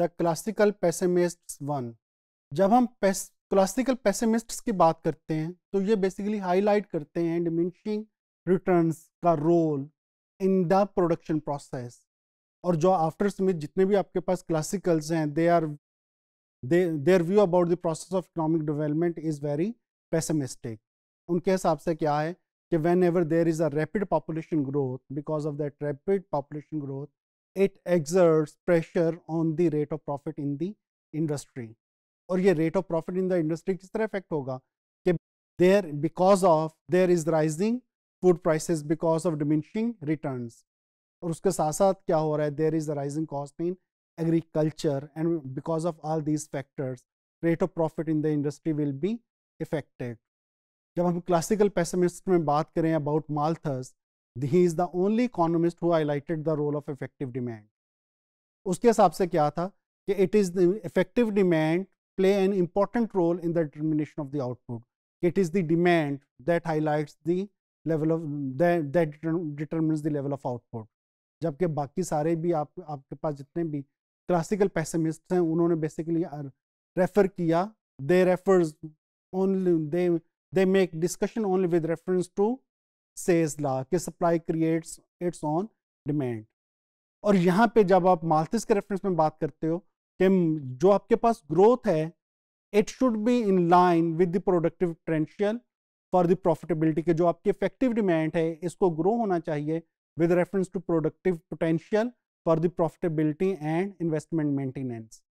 The classical pessimist one जब हम classical pessimist की बात करते हैं तो ये बेसिकली हाईलाइट करते हैं डिमिनिशिंग रिटर्न्स का role in the production process और जो आफ्टर स्मिथ जितने भी आपके पास क्लासिकल्स हैं they are they their view about the process of economic development is very pessimistic उनके हिसाब से क्या है कि whenever there is a rapid population growth because of that rapid population growth it exerts pressure on the rate of profit in the industry और ये rate of profit in the industry किस तरह affect होगा कि there because of there is rising food prices because of diminishing returns और उसके साथ साथ क्या हो रहा है there is a rising cost in agriculture and because of all these factors rate of profit in the industry will be affected जब हम classical pessimists में बात करें about Malthus he is the only economist who highlighted the role of effective demand उसके हिसाब से क्या था कि it is the effective demand play an important role in the determination of the output it is the demand that highlights the level of that determine the level of output जबकि बाकी सारे भी आप आपके पास जितने भी क्लासिकल पैसेमिस्ट हैं उन्होंने बेसिकली रेफर किया they refers only they make discussion only with reference to Say's law कि supply creates its own demand और यहाँ पे जब आप मालतीस के रेफरेंस में बात करते हो कि जो आपके पास ग्रोथ है it should be in line with the productive potential for the profitability के जो आपकी इफेक्टिव डिमांड है इसको ग्रो होना चाहिए with reference to productive potential for the profitability and investment maintenance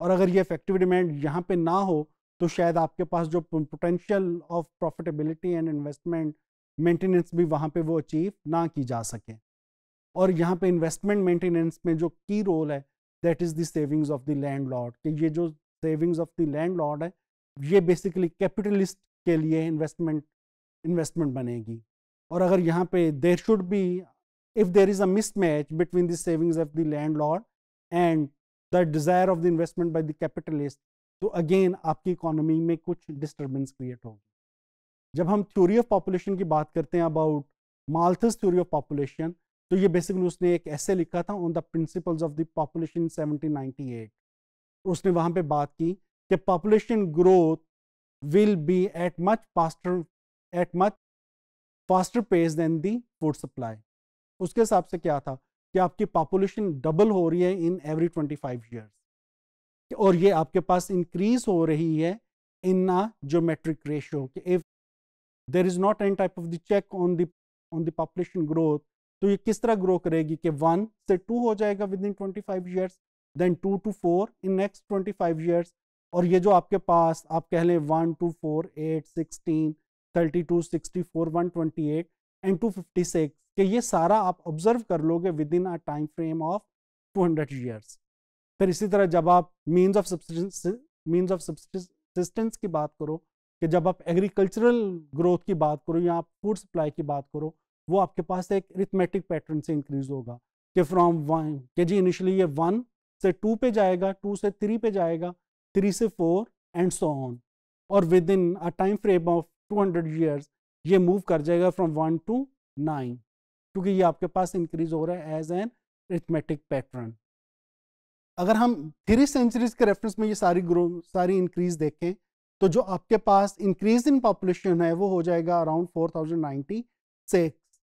और अगर ये इफेक्टिव डिमांड यहाँ पे ना हो तो शायद आपके पास जो potential of profitability and investment maintenance भी वहाँ पे वो अचीव ना की जा सके और यहाँ पे इन्वेस्टमेंट मेंटेनेंस में जो की रोल है that is the savings of the landlord कि ये जो savings of the landlord है ये बेसिकली कैपिटलिस्ट के लिए इन्वेस्टमेंट इन्वेस्टमेंट बनेगी और अगर यहाँ पे there should be if there is a mismatch between the savings of the landlord and the desire of the investment by the capitalist तो अगेन आपकी इकोनॉमी में कुछ डिस्टर्बेंस क्रिएट होगी जब हम थ्योरी ऑफ पॉपुलेशन की बात करते हैं about Malthus theory of population तो ये बेसिकली उसने एक ऐसे लिखा था on the principles of the population 1798 उसने वहां पे बात की कि population growth will be at much faster at much faster pace than the food supply उसके हिसाब से क्या था कि आपकी पॉपुलेशन डबल हो रही है in every twenty five years और ये आपके पास इंक्रीज हो रही है इन ना जोमेट्रिक रेशियो कि if there is not any type of the check on the on the population growth तो ये किस तरह ग्रो करेगी कि वन से टू हो जाएगा within twenty five years then two two four in next twenty five years और ये जो आपके पास आप कह लें one two four eight sixteen thirty two sixty four one twenty eight and two fifty six कि ये सारा आप ऑब्जर्व कर लोगे within a time frame of two hundred years फिर इसी तरह जब आप means of means of subsistence की बात करो कि जब आप एग्रीकल्चरल ग्रोथ की बात करो या आप फूड सप्लाई की बात करो वो आपके पास एक रिथमेटिक पैटर्न से इंक्रीज होगा कि from one K G initially ये वन से टू पे जाएगा टू से थ्री पे जाएगा थ्री से फोर एंड सो ऑन और within a time frame of two hundred years ये मूव कर जाएगा फ्रॉम वन टू नाइन क्योंकि ये आपके पास इंक्रीज हो रहा है एज एन रिथमेटिक पैटर्न अगर हम थ्री सेंचुरीज के रेफरेंस में ये सारी ग्रो सारी इंक्रीज देखें तो जो आपके पास इंक्रीज इन पॉपुलेशन है वो हो जाएगा अराउंड फोर थाउजेंड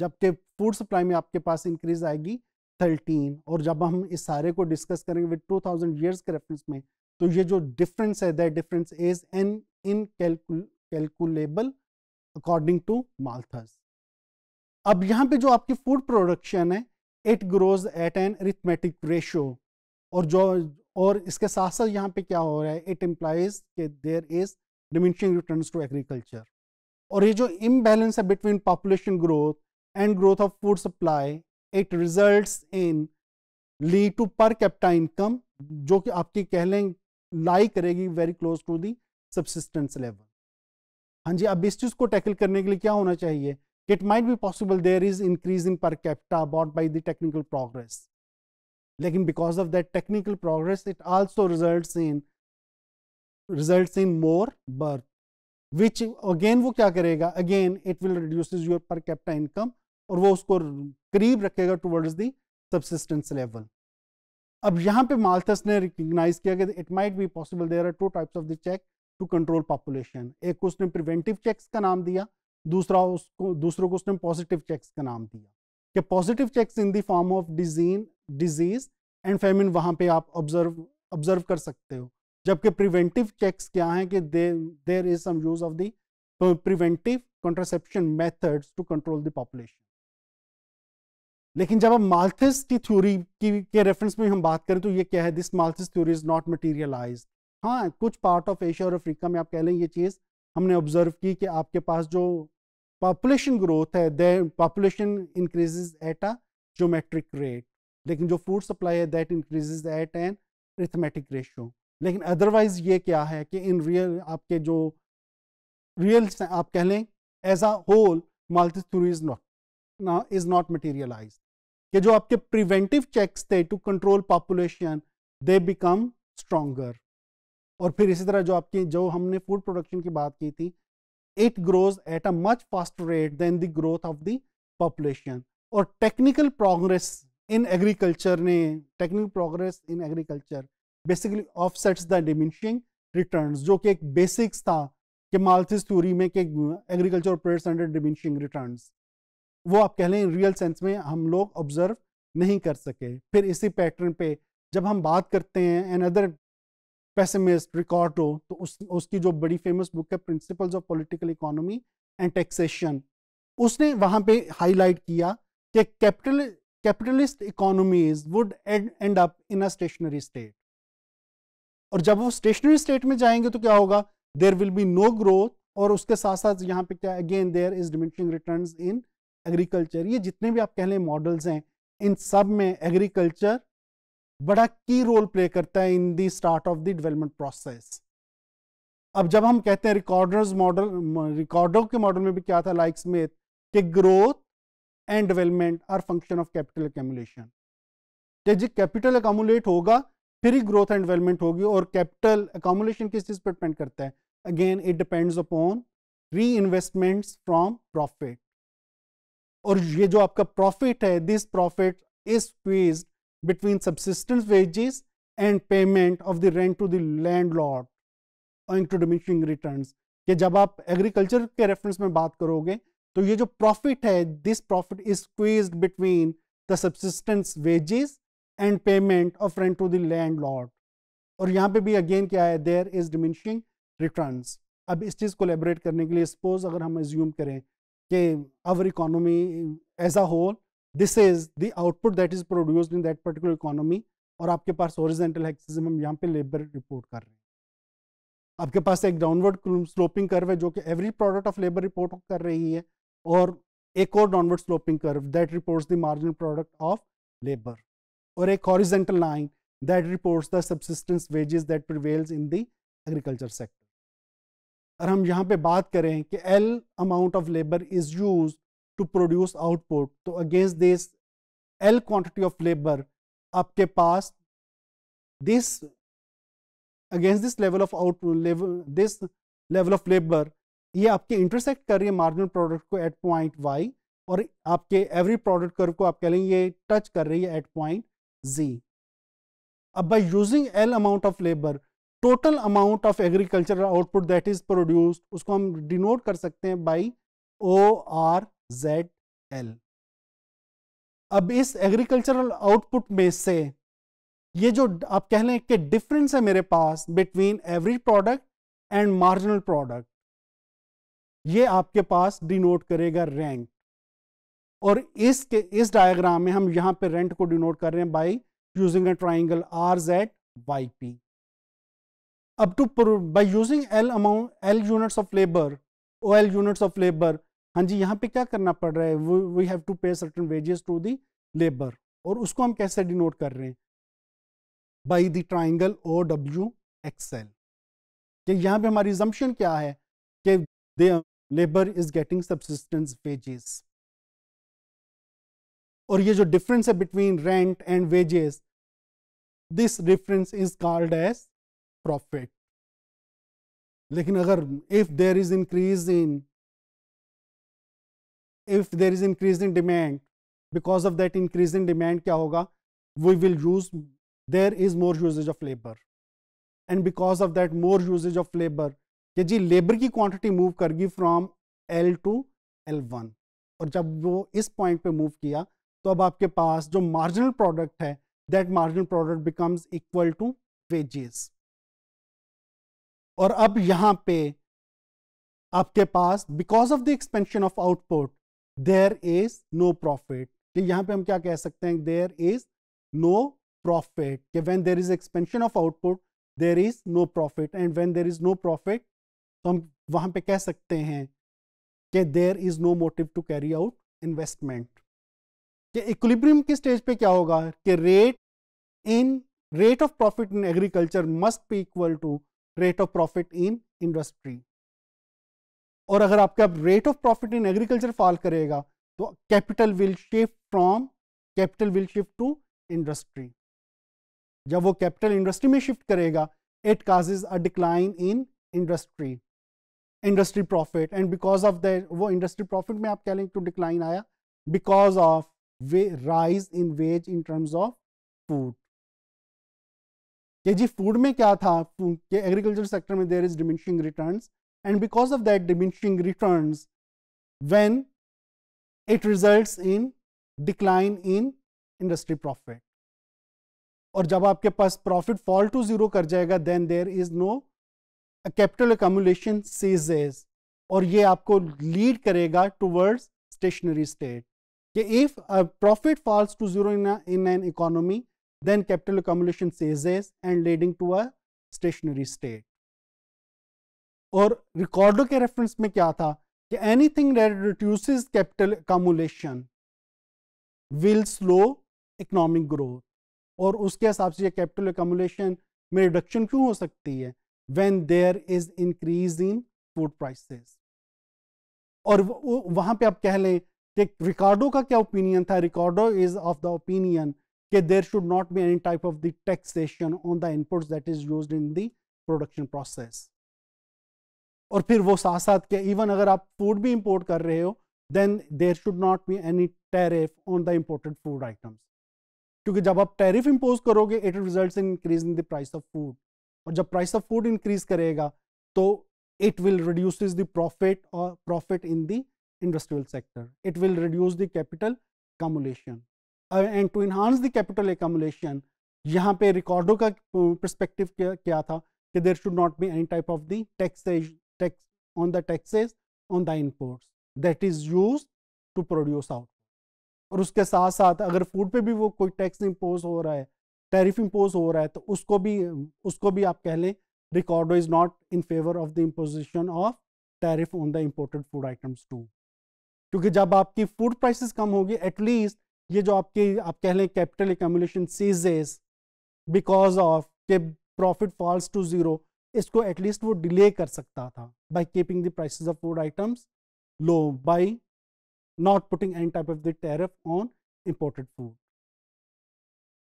जबकि फूड सप्लाई में आपके पास इंक्रीज आएगी थर्टीन और जब हम इस सारे को डिस्कस करेंगे विद टू थाउजेंड ईयर्स के रेफरेंस में तो ये जो डिफरेंस है that difference is an incalculable according to Malthus अब यहाँ पे जो आपकी फूड प्रोडक्शन है it grows at an arithmetic ratio और जो और इसके साथ साथ यहाँ पे क्या हो रहा है इट इम्प्लाइज के there is diminishing return to agriculture और ये जो इम्बेलेंस है between population growth and growth of food supply it result in lead to per capita income जो कि आपकी कह लें लाई करेगी very close to the subsistence level हाँ जी अब इस चीज़ को टैकल करने के लिए क्या होना चाहिए it might be possible there is increase in per capita about by the technical progress लेकिन because of that technical progress it also result in result in more birth which again वो क्या करेगा again it will reduce your per capita income और वो उसको करीब रखेगा towards the subsistence level अब यहाँ पे माल्थस ने रिकग्नाइज किया कि it might be possible there are two types of the check to control population एक उसने प्रिवेंटिव चेक्स का नाम दिया दूसरा उसको दूसरों को उसने पॉजिटिव चेक्स का नाम दिया कि positive checks in the form of disease disease and famine वहाँ पे आप ऑब्जर्व ऑब्जर्व कर सकते हो जबकि प्रिवेंटिव चेक्स क्या हैं कि there is some use of the preventive contraception methods to control the population लेकिन जब हम माल्थिस की थ्योरी की के रेफरेंस में हम बात करें तो ये क्या है this Malthus theory is not materialise हाँ कुछ पार्ट ऑफ एशिया और अफ्रीका में आप कह लें ये चीज़ हमने ऑब्जर्व की कि आपके पास जो पॉपुलेशन ग्रोथ है they population increases at a geometric rate लेकिन जो फूड सप्लाई है that increase at an arithmetic ratio लेकिन अदरवाइज ये क्या है कि इन रियल आपके जो रियल आप कह लें as a whole Malthus theory is not is not materialise कि जो आपके प्रिवेंटिव चेक्स थे to control population they become stronger और फिर इसी तरह जो आपकी जो हमने फूड प्रोडक्शन की बात की थी it grows at a much faster rate than the growth of the population और टेक्निकल प्रोग्रेस इन एग्रीकल्चर ने technical progress in agriculture basically offsets the diminishing returns जो कि एक बेसिक्स था कि मालथिस थ्योरी में कि agriculture operates under diminishing returns वो आप कह लें रियल सेंस में हम लोग ऑब्जर्व नहीं कर सके फिर इसी पैटर्न पे जब हम बात करते हैं एन अदर पेसिमिस्ट रिकॉर्डो तो उस उसकी जो बड़ी फेमस बुक है principles of political economy and taxation उसने वहाँ पे हाईलाइट किया कि capital capitalist economies would end up in a stationary state और जब वो स्टेशनरी स्टेट में जाएंगे तो क्या होगा there will be no growth और उसके साथ साथ यहाँ पे क्या again there is diminishing return in agriculture ये जितने भी आप कह लें मॉडल्स हैं इन सब में एग्रीकल्चर बड़ा की रोल प्ले करता है in the start of the development process अब जब हम कहते हैं रिकॉर्डर्स मॉडल रिकॉर्डो के मॉडल में भी क्या था लाइक स्मिथ कि growth and development are function of capital तो जी कैपिटल एकमोलेट होगा फिर ही ग्रोथ एंड डेवलपमेंट होगी और कैपिटल एकमोलेशन किस चीज़ पर डिपेंड करता है again it depends upon reinvestments from profit और ये जो आपका प्रॉफिट है this profit is wedge between subsistence wages and payment of the rent to the landlord to diminishing return जब आप एग्रीकल्चर के रेफरेंस में बात करोगे तो ये जो प्रॉफिट है this profit is squeeze between the subsistence wages and payment of rent to the landlord और यहाँ पे भी अगेन क्या है देयर इज डिमिनिशिंग रिटर्न अब इस चीज़ को लेबरेट करने के लिए सपोज अगर हम एज्यूम करें कि our economy as a whole this is the output that is produce in that particular economy और आपके पास ओरिजेंटल एक्सिज्म हम यहाँ पे लेबर रिपोर्ट कर रहे हैं आपके पास एक डाउनवर्ड स्लोपिंग कर्व है जो कि average product of labour report कर रही है और एक और downward sloping curve that reports the marginal product of labour और एक horizontal line that reports the subsistence wages that prevails in the agriculture sector और हम यहाँ पे बात करें कि L amount of labour is use to produce output तो against this L quantity of labour आपके पास this against this level of out this level of labour ये आपके इंटरसेक्ट कर रही है मार्जिनल प्रोडक्ट को एट पॉइंट वाई और आपके एवरी प्रोडक्ट कर्व को आप कह लेंगे ये टच कर रही है एट पॉइंट जी अब by using L amount of labour total amount of agriculture output that is produced उसको हम डिनोट कर सकते हैं by O R Z L अब इस एग्रीकल्चरल आउटपुट में से ये जो आप कह लें कि डिफरेंस है मेरे पास between average product and marginal product ये आपके पास डिनोट करेगा रेंट और इसके इस डायग्राम में हम यहां पे रेंट को डिनोट कर रहे हैं by using a triangle R Z Y P अब to by using L amount L units of labour O L units of labour हाँ जी यहाँ पे क्या करना पड़ रहा है we have to pay certain wages to the labour और उसको हम कैसे डिनोट कर रहे हैं by the triangle O W X L कि यहाँ पे हमारी जम्पन क्या है कि labour is getting subsistence wages और ये जो डिफरेंस है between rent and wages this difference is called as profit लेकिन अगर if there is increase in if there is increase in demand because of that increase in demand kya hoga we will use there is more usage of labor and because of that more usage of labor कि जी labour की quantity move करगी from L to L one और जब वो इस point पे move किया तो अब आपके पास जो मार्जिनल प्रोडक्ट है that marginal product becomes equal to wages और अब यहाँ पे आपके पास because of the expansion of output there is no profit कि यहाँ पे हम क्या कह सकते हैं देयर इज नो प्रॉफिट कि when there is expansion of output there is no profit and when there is no profit तो हम वहां पे कह सकते हैं कि there is no motive to carry out investment कि इक्विब्रियम की स्टेज पे क्या होगा कि rate in rate of profit in agriculture must be equal to rate of profit in industry और अगर आपका rate of profit in agriculture fall करेगा तो capital will shift from capital will shift to industry जब वो capital industry में shift करेगा it causes a decline in industry industry profit and because of that wo industry profit may aap kehlenge to decline aaya because of rise in wage in terms of food ke ji food mein kya tha ke agriculture sector mein there is diminishing returns and because of that diminishing returns when it results in decline in industry profit और जब आपके पास profit fall to then there is no. Capital accumulation ceases और ये आपको lead करेगा towards stationary state कि if profit falls to zero in an economy then capital accumulation ceases and leading to a stationary state और Ricardo के reference में क्या था कि anything that reduce capital accumulation will slow economic growth और उसके हिसाब से ये कैपिटल एकमुलेशन में रिडक्शन क्यों हो सकती है when there is increase in food prices और वहां पे आप कह लें कि रिकॉर्डो का क्या ओपिनियन था Ricardo is of the opinion कि there should not be any type of the taxation on the input that is use in the production process और फिर वो साथ साथ के इवन अगर आप फूड भी इंपोर्ट कर रहे हो then there should not be any tariff on the imported food items क्योंकि जब आप टेरिफ इम्पोज करोगे it result in increase in the price of food और जब प्राइस ऑफ फूड इंक्रीज करेगा तो it will reduce the profit और profit in the industrial sector it will reduce the capital accumulation and to enhance the capital accumulation यहाँ पे Ricardo का perspective uh, क्या, क्या था कि there should not be any type of the taxes tax on the taxes on the imports that is use to produce out और उसके साथ साथ अगर फूड पे भी वो कोई टैक्स इम्पोज हो रहा है टैरिफ इम्पोज हो रहा है तो उसको भी उसको भी आप कह लें Ricardo is not in favour of the imposition of tariff on the imported food items too क्योंकि जब आपकी फूड प्राइसेस कम होगी एटलीस्ट ये जो आपके आप कह लें capital accumulation ceases because of के प्रॉफिट फॉल्स टू ज़ीरो इसको एटलीस्ट वो डिले कर सकता था by keeping the prices of food items low by not putting any type of the tariff on imported food